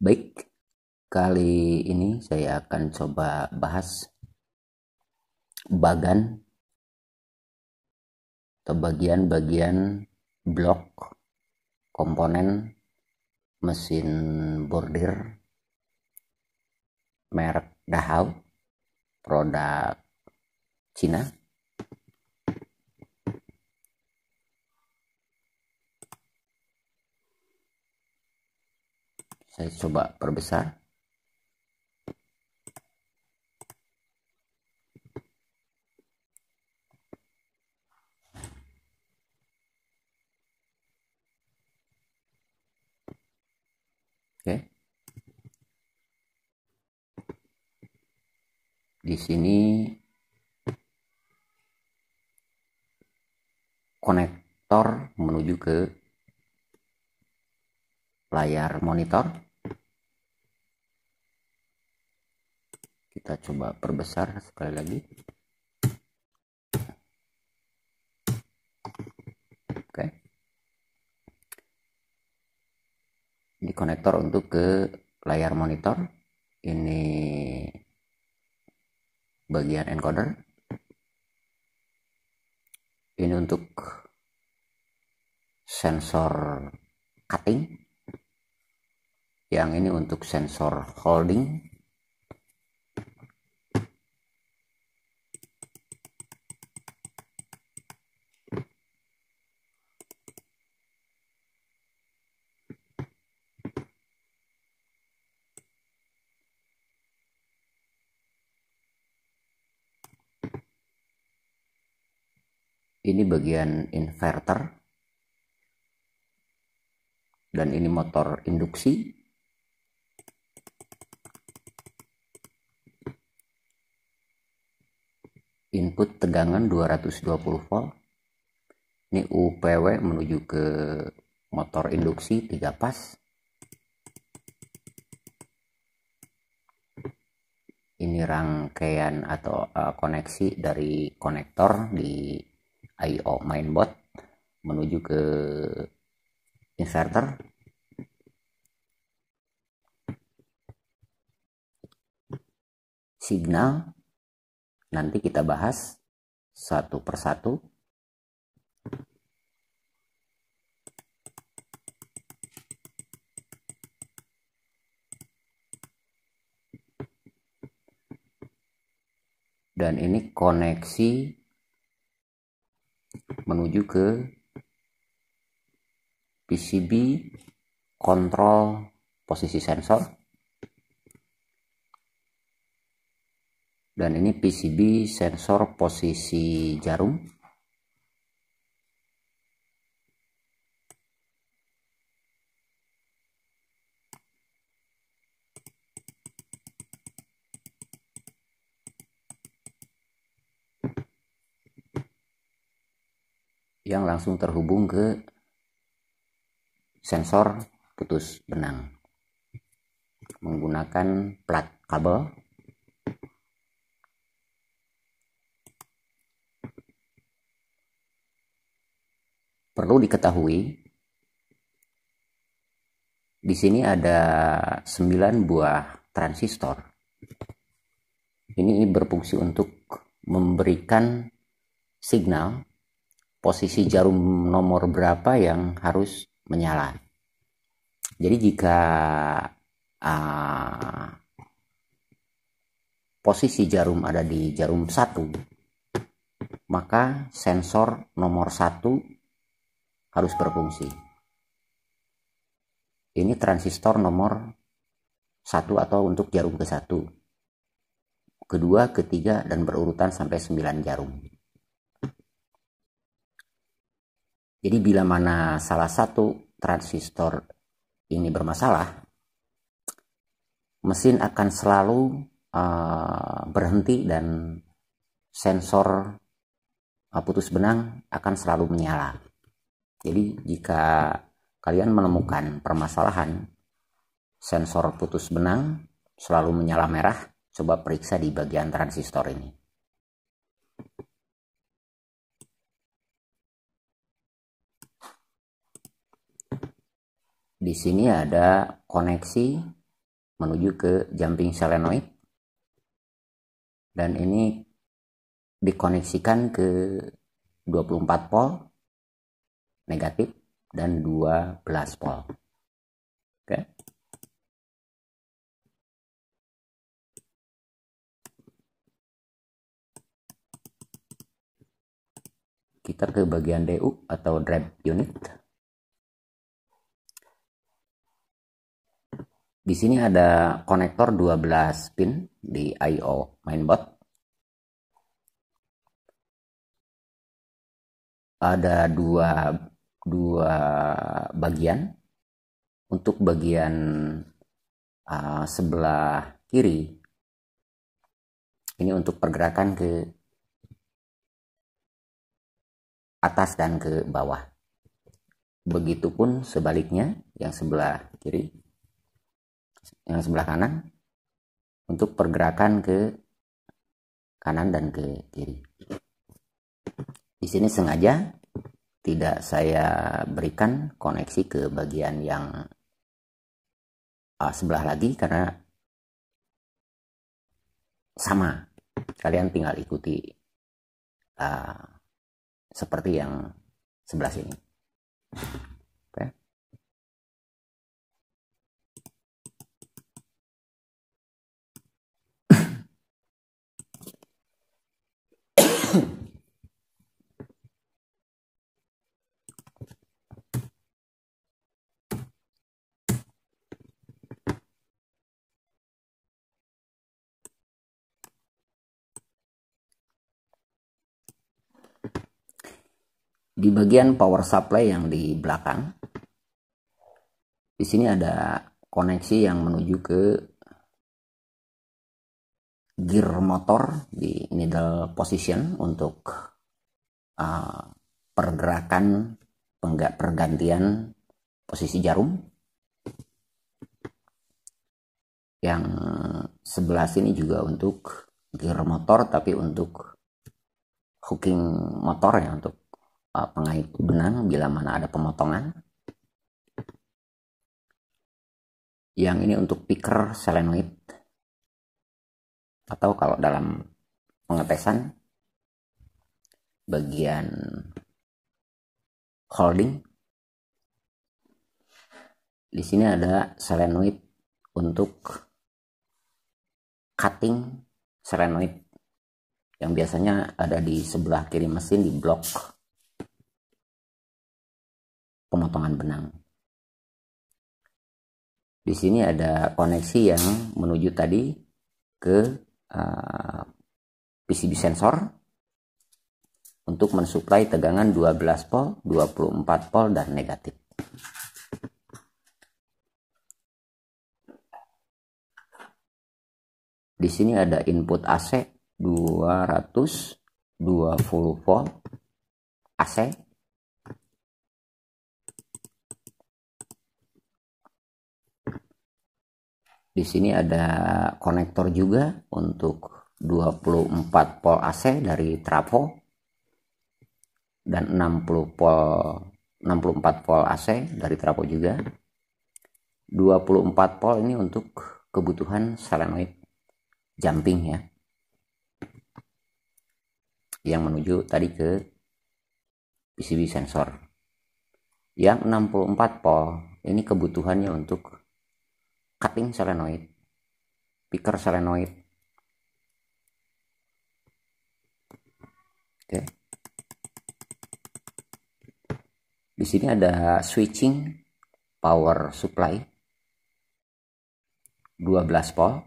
Baik, kali ini saya akan coba bahas bagan atau bagian-bagian blok komponen mesin bordir merek Dahau produk Cina saya coba perbesar Oke. Di sini konektor menuju ke layar monitor. kita coba perbesar sekali lagi oke ini konektor untuk ke layar monitor ini bagian encoder ini untuk sensor cutting yang ini untuk sensor holding ini bagian inverter dan ini motor induksi input tegangan 220 volt ini UPW menuju ke motor induksi 3 pas ini rangkaian atau uh, koneksi dari konektor di IO mainboard menuju ke inverter signal nanti kita bahas satu persatu dan ini koneksi menuju ke PCB kontrol posisi sensor dan ini PCB sensor posisi jarum yang langsung terhubung ke sensor putus benang menggunakan plat kabel perlu diketahui di sini ada 9 buah transistor ini berfungsi untuk memberikan signal posisi jarum nomor berapa yang harus menyala. Jadi jika uh, posisi jarum ada di jarum satu, maka sensor nomor satu harus berfungsi. Ini transistor nomor satu atau untuk jarum ke satu kedua, ketiga, dan berurutan sampai 9 jarum. Jadi bila mana salah satu transistor ini bermasalah, mesin akan selalu uh, berhenti dan sensor uh, putus benang akan selalu menyala. Jadi jika kalian menemukan permasalahan sensor putus benang selalu menyala merah, coba periksa di bagian transistor ini. Di sini ada koneksi menuju ke jumping solenoid dan ini dikoneksikan ke 24 volt negatif dan 12 volt. Oke. Kita ke bagian DU atau drive unit. Di sini ada konektor 12 pin di I.O. mainboard. Ada dua, dua bagian. Untuk bagian uh, sebelah kiri, ini untuk pergerakan ke atas dan ke bawah. Begitupun sebaliknya, yang sebelah kiri yang sebelah kanan untuk pergerakan ke kanan dan ke kiri. Di sini sengaja tidak saya berikan koneksi ke bagian yang uh, sebelah lagi karena sama. Kalian tinggal ikuti uh, seperti yang sebelah sini. di bagian power supply yang di belakang di sini ada koneksi yang menuju ke gear motor di needle position untuk uh, pergerakan penggak pergantian posisi jarum yang sebelah sini juga untuk gear motor tapi untuk hooking motor ya untuk uh, pengait benang bila mana ada pemotongan. Yang ini untuk picker selenoid. atau kalau dalam pengetesan bagian holding di sini ada selenoid untuk cutting selenoid yang biasanya ada di sebelah kiri mesin di blok pemotongan benang. Di sini ada koneksi yang menuju tadi ke uh, eh, PCB sensor untuk mensuplai tegangan 12 volt, 24 volt dan negatif. Di sini ada input AC 220 volt AC di sini ada konektor juga untuk 24 volt AC dari trafo dan 60 volt 64 volt AC dari trafo juga 24 volt ini untuk kebutuhan solenoid jumping ya yang menuju tadi ke PCB sensor yang 64 volt ini kebutuhannya untuk cutting solenoid, picker solenoid. Oke. Okay. Di sini ada switching power supply 12 volt.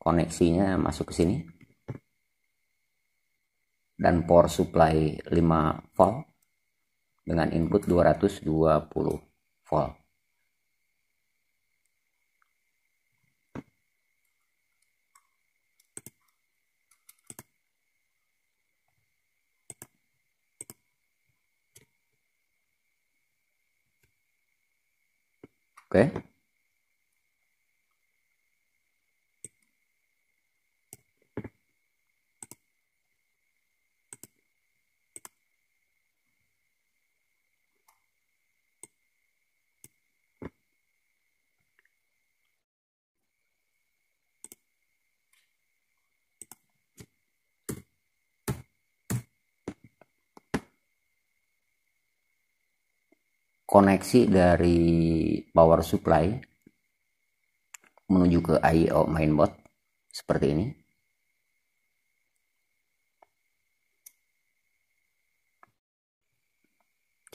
Koneksinya masuk ke sini. Dan power supply 5 volt dengan input 220 volt. Oke. Okay. koneksi dari power supply menuju ke IO mainboard seperti ini.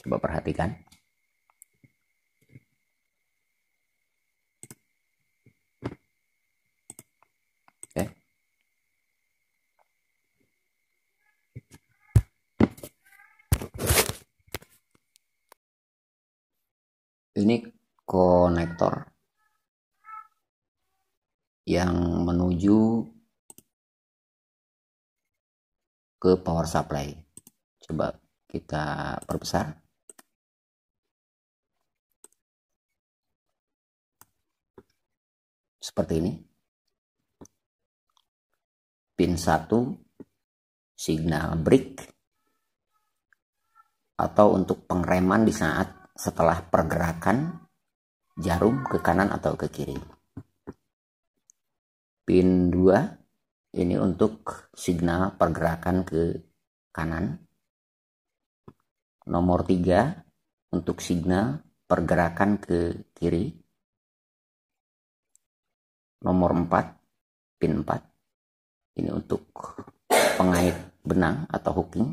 Coba perhatikan. ini konektor yang menuju ke power supply. Coba kita perbesar. Seperti ini. Pin 1 signal break atau untuk pengereman di saat setelah pergerakan jarum ke kanan atau ke kiri. Pin 2 ini untuk signal pergerakan ke kanan. Nomor 3 untuk signal pergerakan ke kiri. Nomor 4 pin 4 ini untuk pengait benang atau hooking.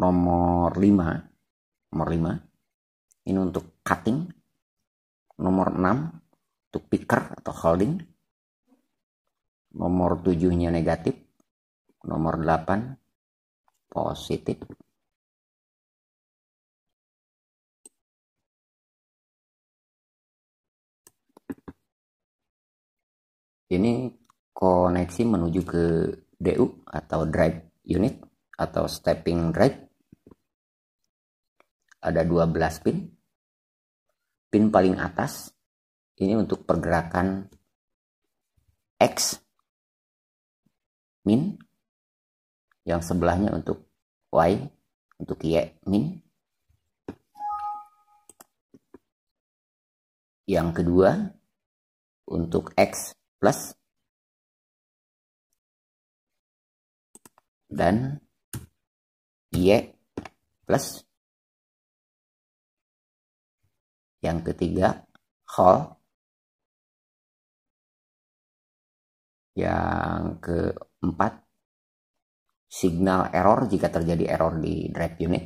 Nomor 5 nomor 5 ini untuk cutting nomor 6 untuk picker atau holding nomor 7 nya negatif nomor 8 positif ini koneksi menuju ke DU atau drive unit atau stepping drive ada 12 pin. Pin paling atas ini untuk pergerakan X min yang sebelahnya untuk Y untuk Y min yang kedua untuk X plus dan Y plus Yang ketiga, khol. Yang keempat, signal error jika terjadi error di drive unit.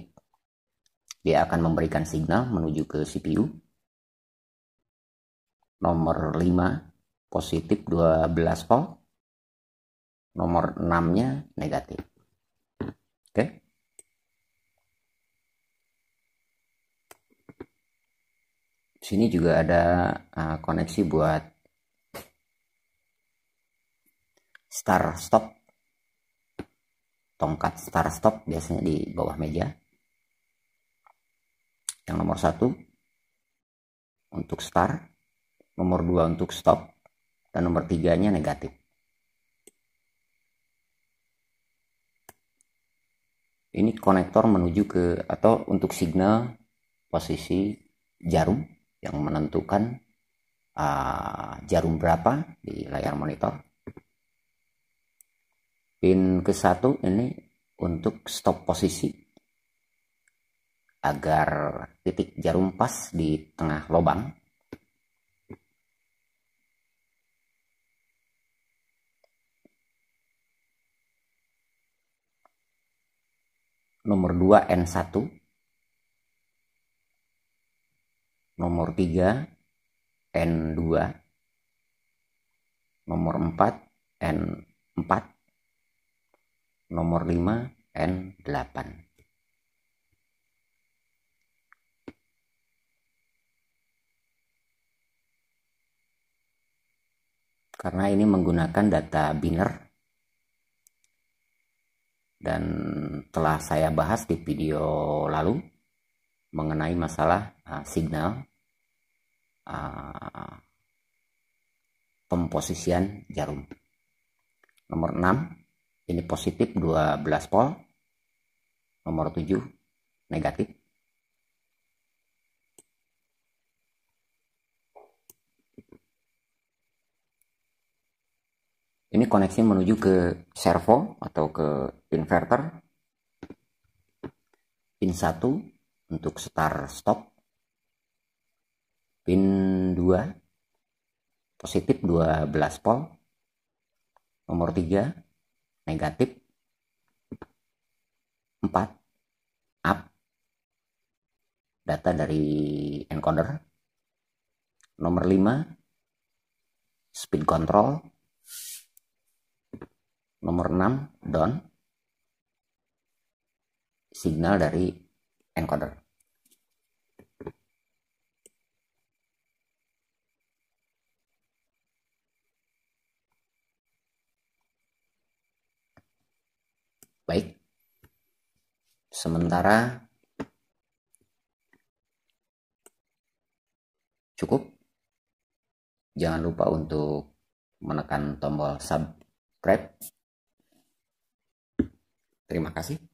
Dia akan memberikan signal menuju ke CPU. Nomor 5, positif 12 volt. Nomor 6-nya negatif. Oke. Okay? sini juga ada uh, koneksi buat star stop tongkat star stop biasanya di bawah meja yang nomor satu untuk star nomor dua untuk stop dan nomor tiganya negatif ini konektor menuju ke atau untuk signal posisi jarum yang menentukan uh, jarum berapa di layar monitor. Pin ke satu ini untuk stop posisi agar titik jarum pas di tengah lubang. Nomor 2 N1 nomor 3 N2 nomor 4 N4 nomor 5 N8 karena ini menggunakan data biner dan telah saya bahas di video lalu mengenai masalah ah, signal uh, pemposisian jarum. Nomor 6 ini positif 12 volt. Nomor 7 negatif. Ini koneksi menuju ke servo atau ke inverter. Pin 1 untuk start stop pin 2 positif 12 volt nomor 3 negatif 4 up data dari encoder nomor 5 speed control nomor 6 down signal dari encoder Baik. Sementara cukup. Jangan lupa untuk menekan tombol subscribe. Terima kasih.